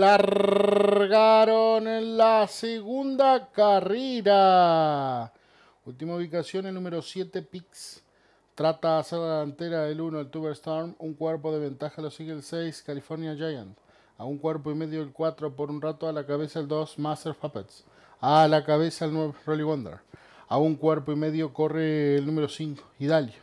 largaron en la segunda carrera. Última ubicación, el número 7, Pix. Trata de hacer la delantera el 1, el Tuber Storm. Un cuerpo de ventaja lo sigue el 6, California Giant. A un cuerpo y medio el 4, por un rato a la cabeza el 2, Master Puppets. A la cabeza el 9, Rolly Wonder. A un cuerpo y medio corre el número 5, Hidalgo.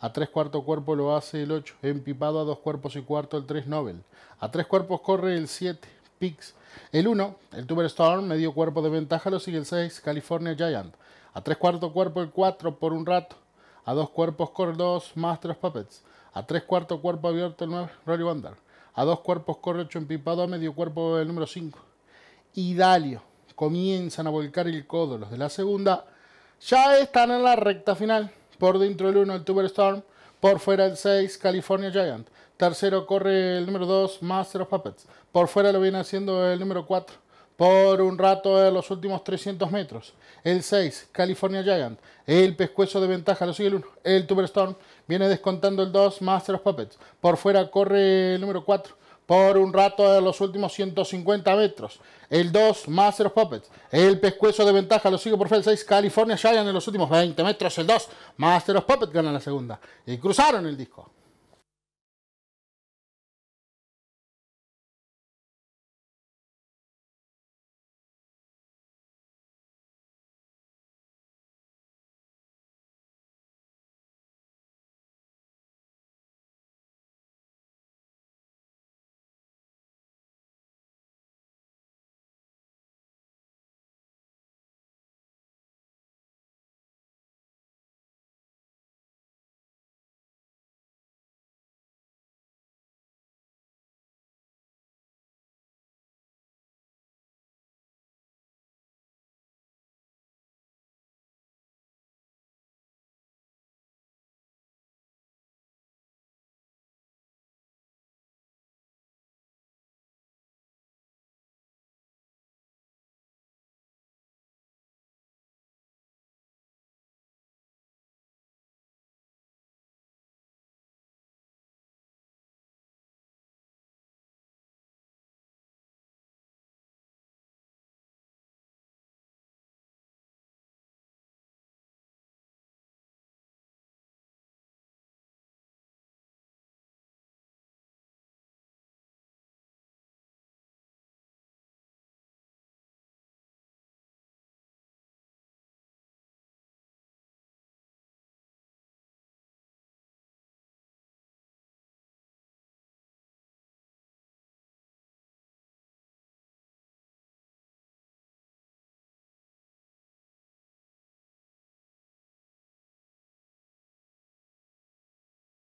A tres cuarto cuerpo lo hace el 8. Empipado a dos cuerpos y cuarto el 3 Nobel. A tres cuerpos corre el 7. Pix. El 1, el Tuber Storm, medio cuerpo de ventaja, lo sigue el 6, California Giant. A tres cuarto cuerpo el 4 por un rato. A dos cuerpos corre el 2, Masters Puppets. A tres cuarto cuerpo abierto el 9, Rory Wonder. A dos cuerpos corre 8 empipado, a medio cuerpo el número 5. Y Dalio. Comienzan a volcar el codo los de la segunda. Ya están en la recta final. Por dentro el 1, el Storm, Por fuera el 6, California Giant. Tercero corre el número 2, Master of Puppets. Por fuera lo viene haciendo el número 4. Por un rato de los últimos 300 metros. El 6, California Giant. El pescuezo de ventaja lo sigue el 1. El Tuber Storm viene descontando el 2, Master of Puppets. Por fuera corre el número 4 por un rato de los últimos 150 metros. El 2, Master of Puppets. El pescuezo de ventaja lo sigue por Fel 6, California Giant en los últimos 20 metros. El 2, Master of Puppets gana la segunda. Y cruzaron el disco.